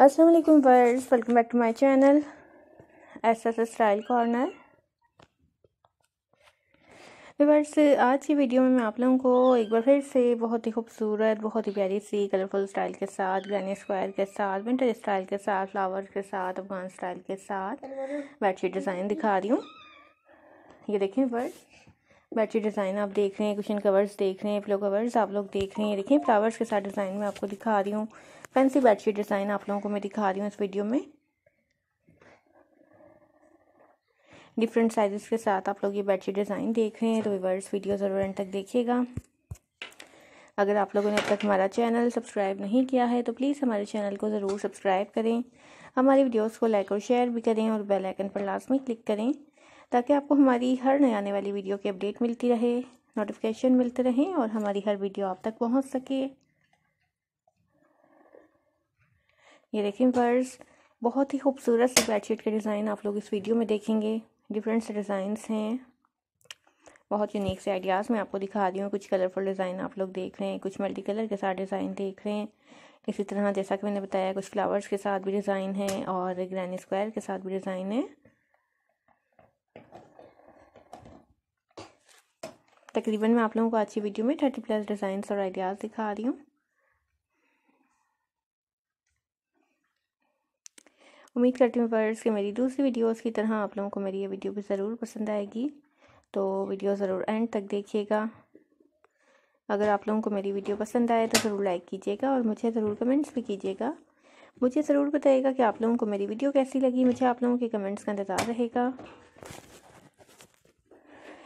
अस्सलाम वालेकुम world welcome back to my channel S S style corner words आज की वीडियो में मैं आप लोगों को एक बार फिर से बहुत ही खूबसूरत बहुत ही प्यारी सी कलरफुल स्टाइल के साथ ग्रैनी स्क्वायर के साथ विंटर स्टाइल के साथ फ्लावर के साथ अफगान स्टाइल के साथ बेडशीट डिज़ाइन दिखा रही हूँ ये देखें वर्ड्स बैटरी डिज़ाइन आप देख रहे हैं कुशन कवर्स देख रहे हैं फ्लो कवर्स आप लोग देख रहे हैं देखिए फ्लावर्स के साथ डिज़ाइन में आपको दिखा रही हूँ फैंसी बैटरी डिज़ाइन आप लोगों को मैं दिखा रही हूँ इस वीडियो में डिफरेंट साइज़ के साथ आप लोग ये बैटरी डिज़ाइन देख रहे हैं तो रिवर्स वीडियो ज़रूर एंड तक देखिएगा अगर आप लोगों ने अब तक हमारा चैनल सब्सक्राइब नहीं किया है तो प्लीज़ हमारे चैनल को ज़रूर सब्सक्राइब करें हमारी वीडियोस को लाइक और शेयर भी करें और बेल आइकन पर लाजमी क्लिक करें ताकि आपको हमारी हर नए आने वाली वीडियो की अपडेट मिलती रहे नोटिफिकेशन मिलते रहें और हमारी हर वीडियो आप तक पहुंच सके ये देखें पर्स बहुत ही खूबसूरत से बेडशीट के डिज़ाइन आप लोग इस वीडियो में देखेंगे डिफरेंट से डिज़ाइंस हैं बहुत यूनिक से आइडियाज़ मैं आपको दिखा रही हूँ कुछ कलरफुल डिज़ाइन आप लोग देख रहे हैं कुछ मल्टी कलर के साथ डिज़ाइन देख रहे हैं इसी तरह जैसा कि मैंने बताया कुछ फ्लावर्स के साथ भी डिज़ाइन है और ग्रैनी स्क्वायर के साथ भी डिज़ाइन है तकरीबन मैं आप लोगों को आज की वीडियो में थर्टी प्लस डिज़ाइंस और आइडियाज़ दिखा रही हूँ उम्मीद करती हूँ पर्स कि मेरी दूसरी वीडियोस की तरह आप लोगों को मेरी ये वीडियो भी ज़रूर पसंद आएगी तो वीडियो ज़रूर एंड तक देखिएगा अगर आप लोगों को मेरी वीडियो पसंद आए तो ज़रूर लाइक कीजिएगा और मुझे ज़रूर कमेंट्स भी कीजिएगा मुझे ज़रूर बताइएगा कि आप लोगों को मेरी वीडियो कैसी लगी मुझे आप लोगों के कमेंट्स का इंतज़ार रहेगा